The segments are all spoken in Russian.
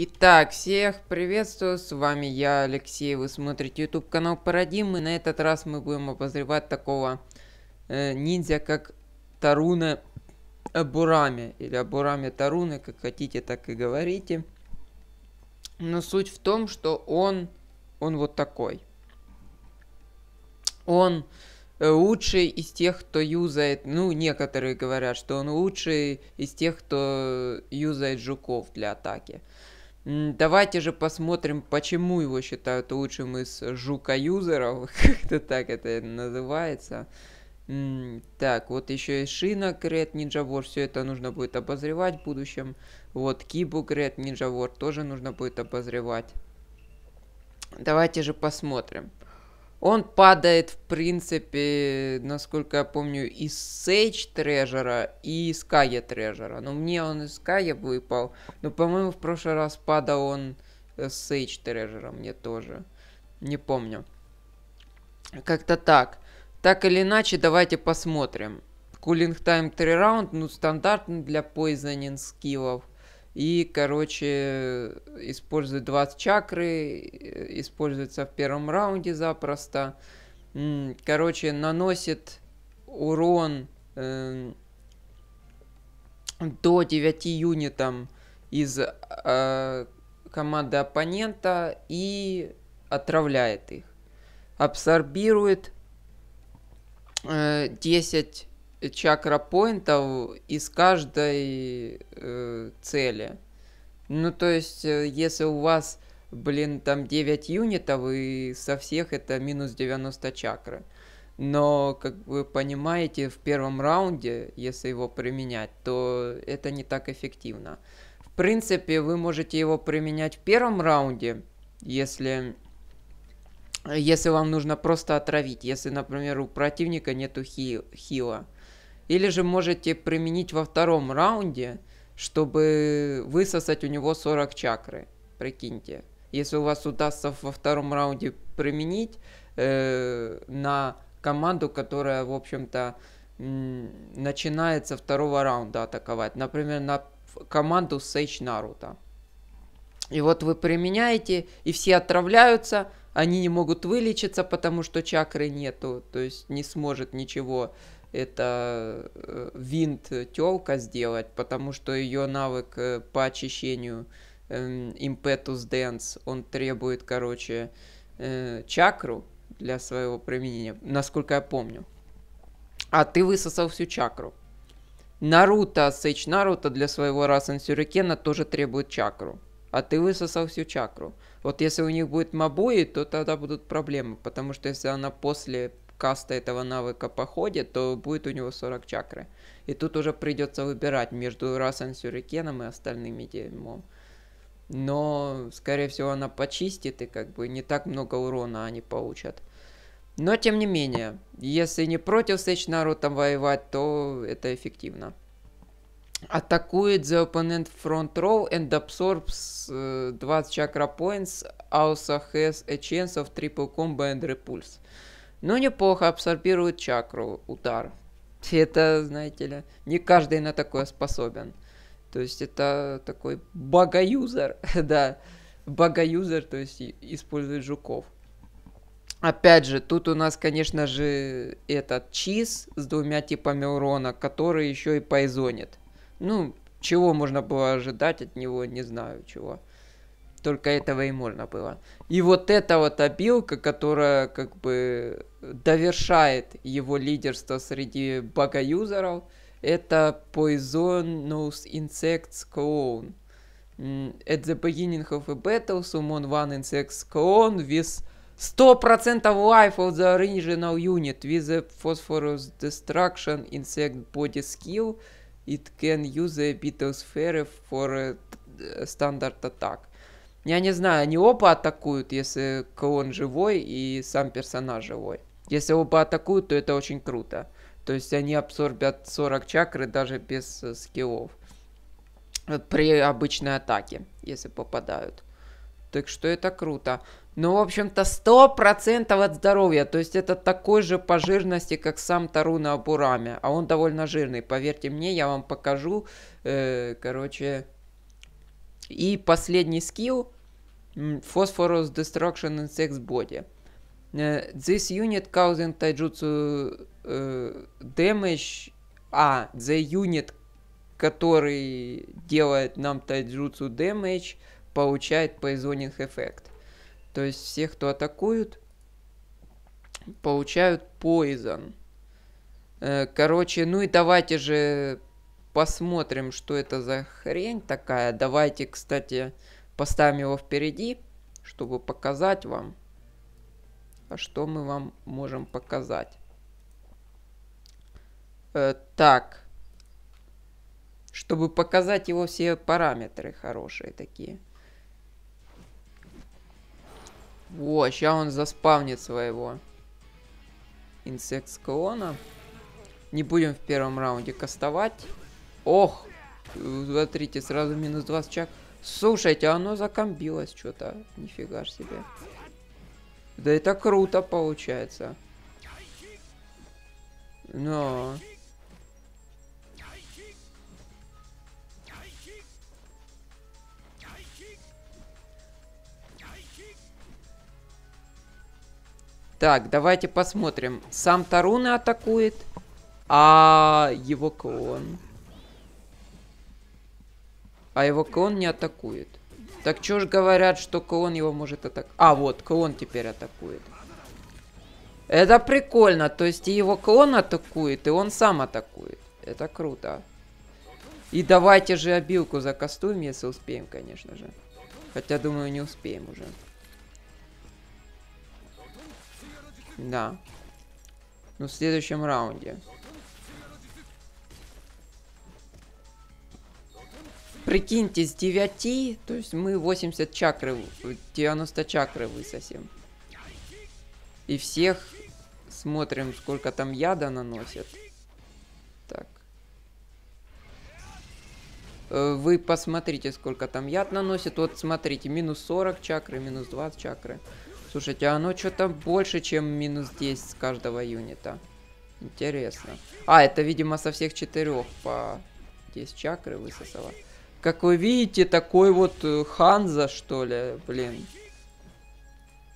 Итак, всех приветствую, с вами я, Алексей, вы смотрите YouTube канал Парадим, и на этот раз мы будем обозревать такого э, ниндзя, как Таруна Абурами, или Абурами Таруна, как хотите, так и говорите. Но суть в том, что он, он вот такой. Он э, лучший из тех, кто юзает, ну, некоторые говорят, что он лучший из тех, кто юзает жуков для атаки. Давайте же посмотрим, почему его считают лучшим из жука-юзеров, как-то так это называется. Так, вот еще и шина Крет Ninja War, все это нужно будет обозревать в будущем. Вот Кибу Крет Ninja War тоже нужно будет обозревать. Давайте же посмотрим. Он падает, в принципе, насколько я помню, из Сейдж Трежера и из Кая Трежера. Но мне он из Кая выпал. Но, по-моему, в прошлый раз падал он э, с Сейдж Трежера мне тоже. Не помню. Как-то так. Так или иначе, давайте посмотрим. Кулинг тайм 3 раунд, ну стандартный для поизонин скиллов. И, короче, использует 20 чакры, э, используется в первом раунде запросто. Короче, наносит урон э, до 9 юнитам из э, команды оппонента и отравляет их. Абсорбирует э, 10 чакра поинтов из каждой э, цели. Ну, то есть, э, если у вас, блин, там 9 юнитов, и со всех это минус 90 чакры. Но, как вы понимаете, в первом раунде, если его применять, то это не так эффективно. В принципе, вы можете его применять в первом раунде, если, если вам нужно просто отравить. Если, например, у противника нету хи хила или же можете применить во втором раунде, чтобы высосать у него 40 чакры. Прикиньте. Если у вас удастся во втором раунде применить э, на команду, которая, в общем-то, начинается второго раунда атаковать. Например, на команду Сейч Наруто. И вот вы применяете, и все отравляются, они не могут вылечиться, потому что чакры нету, то есть не сможет ничего это э, винт э, телка сделать, потому что ее навык э, по очищению Impetus эм, Dance, он требует, короче, чакру для своего применения, насколько я помню. А ты высосал всю чакру. Наруто, Сейч Наруто для своего Расен Сюрикена тоже требует чакру. А ты высосал всю чакру. Вот если у них будет мобои, то тогда будут проблемы, потому что если она после каста этого навыка походит, то будет у него 40 чакры. И тут уже придется выбирать между Расен Сюрикеном и остальными дерьмом. Но, скорее всего, она почистит и как бы не так много урона они получат. Но, тем не менее, если не против Сэч народом воевать, то это эффективно. Атакует the opponent front row and absorbs uh, 20 chakra points, also has a chance of triple combo and repulse но неплохо абсорбирует чакру удар. Это, знаете ли, не каждый на такое способен. То есть это такой богоюзер, да, богоюзер, то есть использует жуков. Опять же, тут у нас, конечно же, этот чиз с двумя типами урона, который еще и поизонит. Ну, чего можно было ожидать от него, не знаю чего. Только этого и можно было. И вот эта вот обилка, которая как бы довершает его лидерство среди багаюзеров, это Poisonous Insects Clone. At the beginning of a battle, summon one insects clone with 100% life of the original unit with the phosphorus destruction insect body skill. It can use the beetle sphere for a standard attack. Я не знаю, они оба атакуют, если клон живой и сам персонаж живой. Если оба атакуют, то это очень круто. То есть они абсорбят 40 чакры даже без э, скиллов. При обычной атаке, если попадают. Так что это круто. Ну, в общем-то, 100% от здоровья. То есть это такой же по жирности, как сам Таруна Абурами. А он довольно жирный, поверьте мне, я вам покажу. Э, короче... И последний скилл phosphorus destruction insects body. Uh, this unit causing taijutsu uh, damage... А, the unit, который делает нам таджутсу damage, получает poisoning effect. То есть все, кто атакуют, получают poison. Э, короче, ну и давайте же посмотрим, что это за хрень такая. Давайте, кстати, Поставим его впереди, чтобы показать вам, а что мы вам можем показать. Э, так, чтобы показать его все параметры хорошие такие. Во, сейчас он заспавнит своего инсект склона. Не будем в первом раунде кастовать. Ох, э, смотрите, сразу минус 20 чак. Слушайте, а оно закомбилось что-то. Нифига ж себе. Да это круто получается. Но... Так, давайте посмотрим. Сам Таруна атакует, а его клон а его клон не атакует. Так чё ж говорят, что клон его может атаковать? А, вот, клон теперь атакует. Это прикольно, то есть и его клон атакует, и он сам атакует. Это круто. И давайте же обилку закастуем, если успеем, конечно же. Хотя, думаю, не успеем уже. Да. Ну, в следующем раунде. прикиньте, с 9, то есть мы 80 чакры, 90 чакры высосим. И всех смотрим, сколько там яда наносят. Так. Э, вы посмотрите, сколько там яд наносит. Вот смотрите, минус 40 чакры, минус 20 чакры. Слушайте, а оно что-то больше, чем минус 10 с каждого юнита. Интересно. А, это, видимо, со всех четырех по 10 чакры высосало. Как вы видите, такой вот э, Ханза, что ли, блин.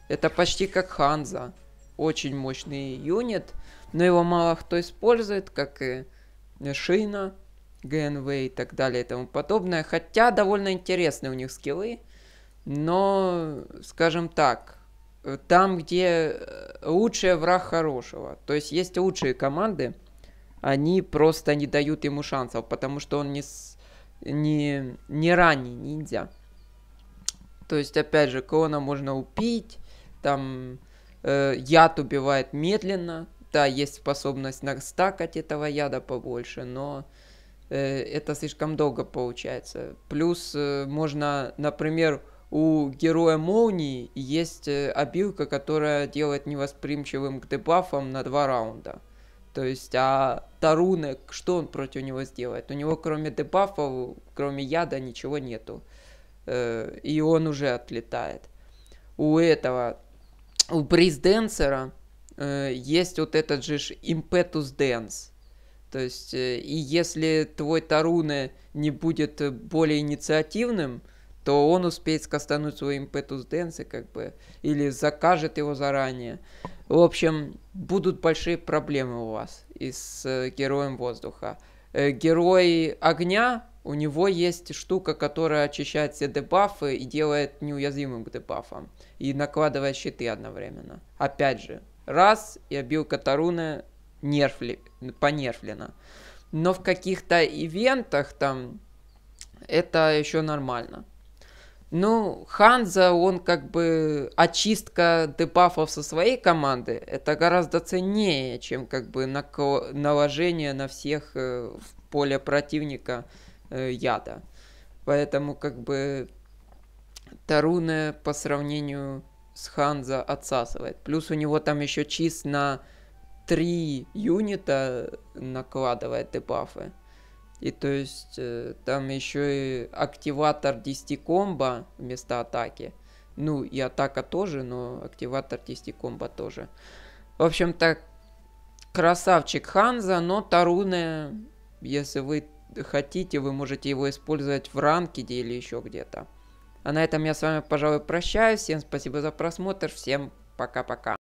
Это почти как Ханза. Очень мощный юнит, но его мало кто использует, как и Шина, ГНВ и так далее и тому подобное. Хотя довольно интересные у них скиллы, но, скажем так, там, где э, лучший враг хорошего. То есть есть лучшие команды, они просто не дают ему шансов, потому что он не, с не, не ранний ниндзя. То есть, опять же, клона можно убить, там э, яд убивает медленно, да, есть способность настакать этого яда побольше, но э, это слишком долго получается. Плюс э, можно, например, у героя молнии есть э, обилка, которая делает невосприимчивым к дебафам на два раунда. То есть, а Тарунек, что он против него сделает? У него кроме дебафов, кроме яда ничего нету. Э, и он уже отлетает. У этого, у Бризденсера э, есть вот этот же Impetus Dance. То есть, э, и если твой Таруне не будет более инициативным, то он успеет скастануть своим Петус Денсы, как бы, или закажет его заранее. В общем, будут большие проблемы у вас и с э, героем воздуха. Э, герой огня, у него есть штука, которая очищает все дебафы и делает неуязвимым к дебафам. И накладывает щиты одновременно. Опять же, раз, я бил Катаруна, нерфли, понерфлено. Но в каких-то ивентах там это еще нормально. Ну, Ханза, он как бы очистка дебафов со своей команды, это гораздо ценнее, чем как бы наложение на всех э, в поле противника э, яда. Поэтому как бы Таруна по сравнению с Ханза отсасывает. Плюс у него там еще чист на 3 юнита накладывает дебафы. И то есть э, там еще и активатор 10 комбо вместо атаки. Ну и атака тоже, но активатор 10 комбо тоже. В общем-то, красавчик Ханза, но Таруне, если вы хотите, вы можете его использовать в ранкеде или еще где-то. А на этом я с вами, пожалуй, прощаюсь. Всем спасибо за просмотр. Всем пока-пока.